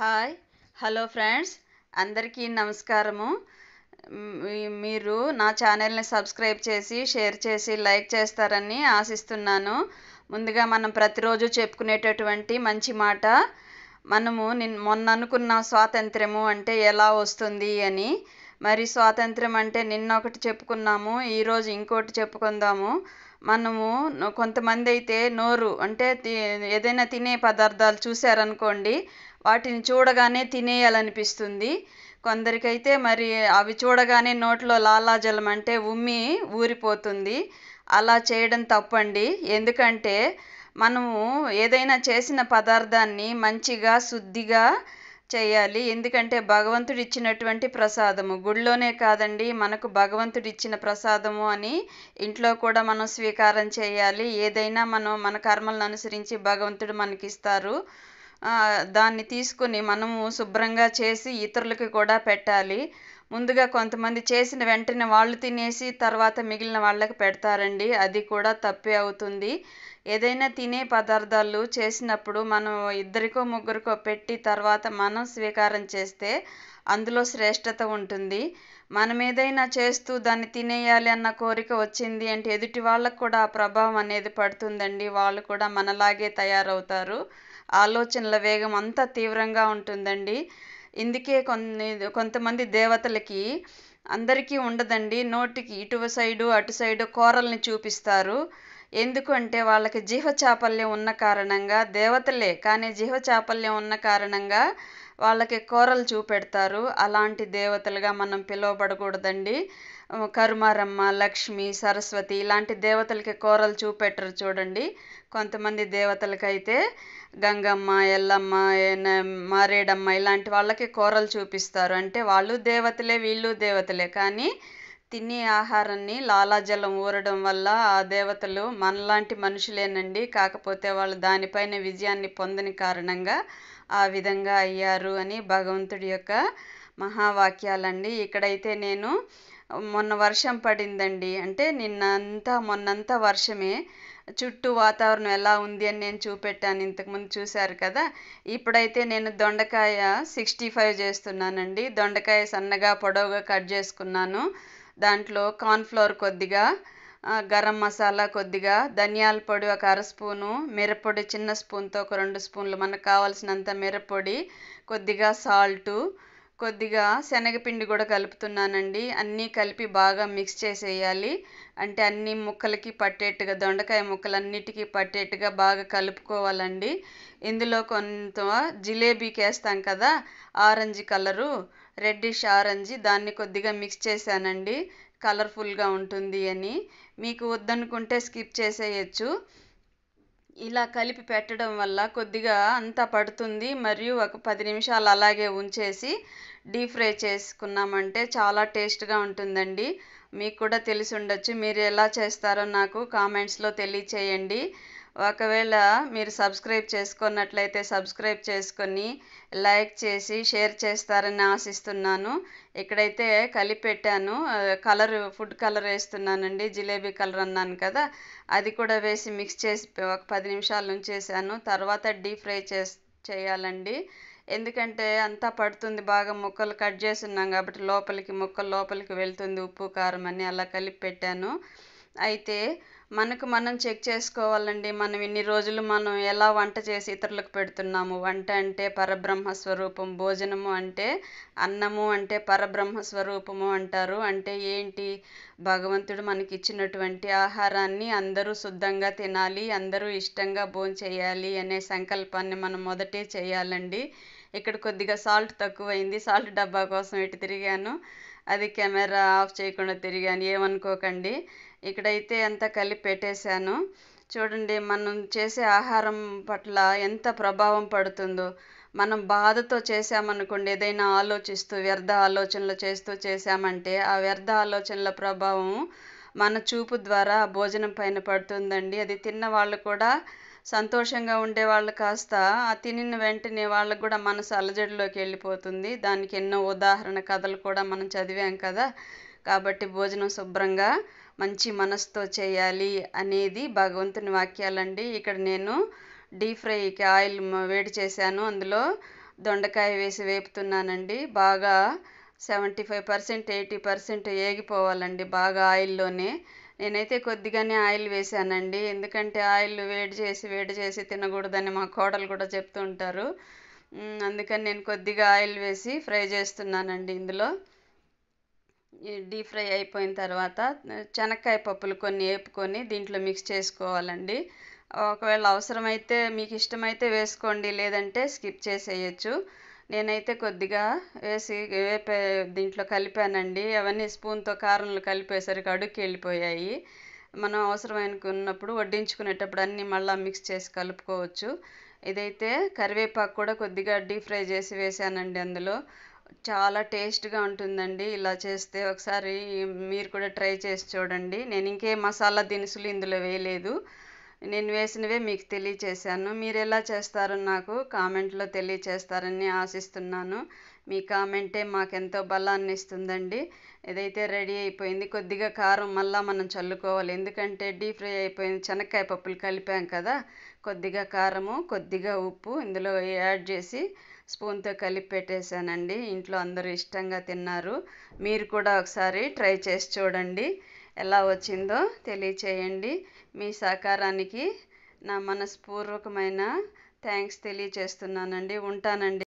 hi hello friends అందరికీ నమస్కారము మీరు నా ఛానల్ని సబ్స్క్రైబ్ చేసి షేర్ చేసి లైక్ చేస్తారని ఆశిస్తున్నాను ముందుగా మనం ప్రతిరోజు చెప్పుకునేటటువంటి మంచి మాట మనము నిన్ మొన్న అనుకున్న స్వాతంత్రము అంటే ఎలా వస్తుంది అని మరి స్వాతంత్రం అంటే నిన్న ఒకటి చెప్పుకున్నాము ఈరోజు ఇంకోటి చెప్పుకుందాము మనము కొంతమంది అయితే నోరు అంటే ఏదైనా తినే పదార్థాలు చూశారనుకోండి వాటిని చూడగానే తినేయాలనిపిస్తుంది కొందరికైతే మరి అవి చూడగానే నోట్లో లాలాజలం అంటే ఉమ్మి ఊరిపోతుంది అలా చేయడం తప్పండి ఎందుకంటే మనము ఏదైనా చేసిన పదార్థాన్ని మంచిగా శుద్ధిగా చేయాలి ఎందుకంటే భగవంతుడు ఇచ్చినటువంటి ప్రసాదము గుడిలోనే కాదండి మనకు భగవంతుడు ఇచ్చిన ప్రసాదము అని ఇంట్లో కూడా మనం స్వీకారం చేయాలి ఏదైనా మనం మన కర్మలను అనుసరించి భగవంతుడు మనకిస్తారు దాన్ని తీసుకుని మనము శుభ్రంగా చేసి ఇతరులకి కూడా పెట్టాలి ముందుగా కొంతమంది చేసిన వెంటనే వాళ్ళు తినేసి తర్వాత మిగిలిన వాళ్ళకి పెడతారండి అది కూడా తప్పే అవుతుంది ఏదైనా తినే పదార్థాలు చేసినప్పుడు మనం ఇద్దరికో ముగ్గురికో పెట్టి తర్వాత మనం స్వీకారం చేస్తే అందులో శ్రేష్టత ఉంటుంది మనం ఏదైనా చేస్తూ దాన్ని తినేయాలి అన్న కోరిక వచ్చింది అంటే ఎదుటి వాళ్ళకు కూడా ఆ ప్రభావం అనేది పడుతుందండి వాళ్ళు కూడా మనలాగే తయారవుతారు ఆలోచనల వేగం అంతా తీవ్రంగా ఉంటుందండి ఇందుకే కొన్ని కొంతమంది దేవతలకి అందరికీ ఉండదండి నోటికి ఇటు సైడు అటు సైడు కూరల్ని చూపిస్తారు ఎందుకంటే వాళ్ళకి జీవచాపల్యం ఉన్న కారణంగా దేవతలే కానీ జీవచాపల్యం ఉన్న కారణంగా వాళ్ళకి కోరలు చూపెడతారు అలాంటి దేవతలుగా మనం పిలువబడకూడదండి కరుమారమ్మ లక్ష్మి సరస్వతి ఇలాంటి దేవతలకి కూరలు చూపెట్టరు చూడండి కొంతమంది దేవతలకైతే గంగమ్మ ఎల్లమ్మ మారేడమ్మ ఇలాంటి వాళ్ళకి కూరలు చూపిస్తారు అంటే వాళ్ళు దేవతలే వీళ్ళు దేవతలే కానీ తినే ఆహారాన్ని లాలాజలం ఊరడం వల్ల ఆ దేవతలు మనలాంటి మనుషులేనండి కాకపోతే వాళ్ళు దానిపైన విజయాన్ని పొందని కారణంగా ఆ విధంగా అయ్యారు అని భగవంతుడి యొక్క మహావాక్యాలండి ఇక్కడైతే నేను మొన్న వర్షం పడిందండి అంటే నిన్నంతా మొన్నంతా వర్షమే చుట్టూ వాతావరణం ఎలా ఉంది అని నేను చూపెట్టాను ఇంతకుముందు చూశారు కదా ఇప్పుడైతే నేను దొండకాయ సిక్స్టీ ఫైవ్ చేస్తున్నానండి దొండకాయ సన్నగా పొడవుగా కట్ చేసుకున్నాను దాంట్లో ఫ్లోర్ కొద్దిగా గరం మసాలా కొద్దిగా ధనియాల పొడి ఒక అర స్పూను మిరప్పొడి చిన్న స్పూన్తో ఒక రెండు స్పూన్లు మనకు కావాల్సినంత మిరప్పొడి కొద్దిగా సాల్టు కొద్దిగా శనగపిండి కూడా కలుపుతున్నానండి అన్నీ కలిపి బాగా మిక్స్ చేసేయాలి అంటే అన్ని ముక్కలకి పట్టేట్టుగా దొండకాయ ముక్కలన్నిటికీ పట్టేట్టుగా బాగా కలుపుకోవాలండి ఇందులో కొంత జిలేబీకి వేస్తాం కదా ఆరెంజ్ కలరు రెడ్డిష్ ఆరెంజ్ దాన్ని కొద్దిగా మిక్స్ చేశానండి కలర్ఫుల్గా ఉంటుంది అని మీకు వద్దనుకుంటే స్కిప్ చేసేయచ్చు ఇలా కలిపి పెట్టడం వల్ల కొద్దిగా అంతా పడుతుంది మరియు ఒక పది నిమిషాలు అలాగే ఉంచేసి డీప్ ఫ్రై చేసుకున్నామంటే చాలా టేస్ట్గా ఉంటుందండి మీకు కూడా తెలిసి ఉండొచ్చు మీరు ఎలా చేస్తారో నాకు కామెంట్స్లో తెలియచేయండి ఒకవేళ మీరు సబ్స్క్రైబ్ చేసుకున్నట్లయితే సబ్స్క్రైబ్ చేసుకొని లైక్ చేసి షేర్ చేస్తారని ఆశిస్తున్నాను ఇక్కడైతే కలిపి పెట్టాను కలర్ ఫుడ్ కలర్ వేస్తున్నానండి జిలేబీ కలర్ అన్నాను కదా అది కూడా వేసి మిక్స్ చేసి ఒక పది నిమిషాల నుంచి చేశాను తర్వాత డీప్ ఫ్రై చే చేయాలండి ఎందుకంటే అంతా పడుతుంది బాగా ముక్కలు కట్ చేస్తున్నాం కాబట్టి లోపలికి ముక్కలు లోపలికి వెళ్తుంది ఉప్పు కారం అని అలా కలిపి పెట్టాను అయితే మనకు మనం చెక్ చేసుకోవాలండి మనం ఇన్ని రోజులు మనం ఎలా వంట చేసి ఇతరులకు పెడుతున్నాము వంట అంటే పరబ్రహ్మ స్వరూపం భోజనము అంటే అన్నము అంటే పరబ్రహ్మ స్వరూపము అంటారు అంటే ఏంటి భగవంతుడు మనకి ఇచ్చినటువంటి ఆహారాన్ని అందరూ శుద్ధంగా తినాలి అందరూ ఇష్టంగా భోంచేయాలి అనే సంకల్పాన్ని మనం మొదటే చేయాలండి ఇక్కడ కొద్దిగా సాల్ట్ తక్కువైంది సాల్ట్ డబ్బా కోసం ఇటు తిరిగాను అది కెమెరా ఆఫ్ చేయకుండా తిరిగాను ఏమనుకోకండి ఇక్కడైతే అంతా కలిపి పెట్టేశాను చూడండి మనం చేసే ఆహారం పట్ల ఎంత ప్రభావం పడుతుందో మనం బాధతో చేసామనుకోండి ఏదైనా ఆలోచిస్తూ వ్యర్థ ఆలోచనలు చేస్తూ చేశామంటే ఆ వ్యర్థ ఆలోచనల ప్రభావం మన చూపు ద్వారా భోజనం పైన పడుతుందండి అది తిన్న వాళ్ళు కూడా సంతోషంగా ఉండే వాళ్ళు కాస్త ఆ తినిన వెంటనే వాళ్ళకు కూడా మనసు అలజడిలోకి వెళ్ళిపోతుంది దానికి ఎన్నో ఉదాహరణ కథలు కూడా మనం చదివాం కదా కాబట్టి భోజనం శుభ్రంగా మంచి మనసుతో చేయాలి అనేది భగవంతుని వాక్యాలండి ఇక్కడ నేను డీప్ ఫ్రైకి ఆయిల్ వేడి చేశాను అందులో దొండకాయ వేసి వేపుతున్నానండి బాగా seventy five percent eighty percent ఏగిపోవాలండి బాగా ఆయిల్లోనే నేనైతే కొద్దిగానే ఆయిల్ వేశానండి ఎందుకంటే ఆయిల్ వేడి చేసి వేడి చేసి తినకూడదని మా కోడలు కూడా చెప్తూ ఉంటారు అందుకని నేను కొద్దిగా ఆయిల్ వేసి ఫ్రై చేస్తున్నానండి ఇందులో డీప్ ఫ్రై అయిపోయిన తర్వాత శనక్కాయ పప్పులు కొన్ని వేపుకొని దీంట్లో మిక్స్ చేసుకోవాలండి ఒకవేళ అవసరమైతే మీకు ఇష్టమైతే వేసుకోండి లేదంటే స్కిప్ చేసేయచ్చు నేనైతే కొద్దిగా వేసి వేపే దీంట్లో కలిపానండి అవన్నీ స్పూన్తో కారంలో కలిపేసరికి అడుక్కి వెళ్ళిపోయాయి మనం అవసరమైనకున్నప్పుడు వడ్డించుకునేటప్పుడు అన్నీ మళ్ళీ మిక్స్ చేసి కలుపుకోవచ్చు ఇదైతే కరివేపాకు కూడా కొద్దిగా డీప్ ఫ్రై చేసి వేసానండి అందులో చాలా టేస్ట్గా ఉంటుందండి ఇలా చేస్తే ఒకసారి మీరు కూడా ట్రై చేసి చూడండి నేను ఇంకే మసాలా దినుసులు ఇందులో వేయలేదు నేను వేసినవే మీకు తెలియచేశాను మీరు ఎలా చేస్తారో నాకు కామెంట్లో తెలియచేస్తారని ఆశిస్తున్నాను మీ కామెంటే మాకెంతో బలాన్ని ఇస్తుందండి ఇదైతే రెడీ అయిపోయింది కొద్దిగా కారం మళ్ళీ మనం చల్లుకోవాలి ఎందుకంటే డీప్ ఫ్రై అయిపోయింది శనక్కాయ పప్పులు కలిపాం కదా కొద్దిగా కారము కొద్దిగా ఉప్పు ఇందులో యాడ్ చేసి స్పూన్తో కలిపి పెట్టేశానండి ఇంట్లో అందరూ ఇష్టంగా తిన్నారు మీరు కూడా ఒకసారి ట్రై చేసి చూడండి ఎలా వచ్చిందో తెలియచేయండి మీ సహకారానికి నా మనస్పూర్వకమైన థ్యాంక్స్ తెలియచేస్తున్నానండి ఉంటానండి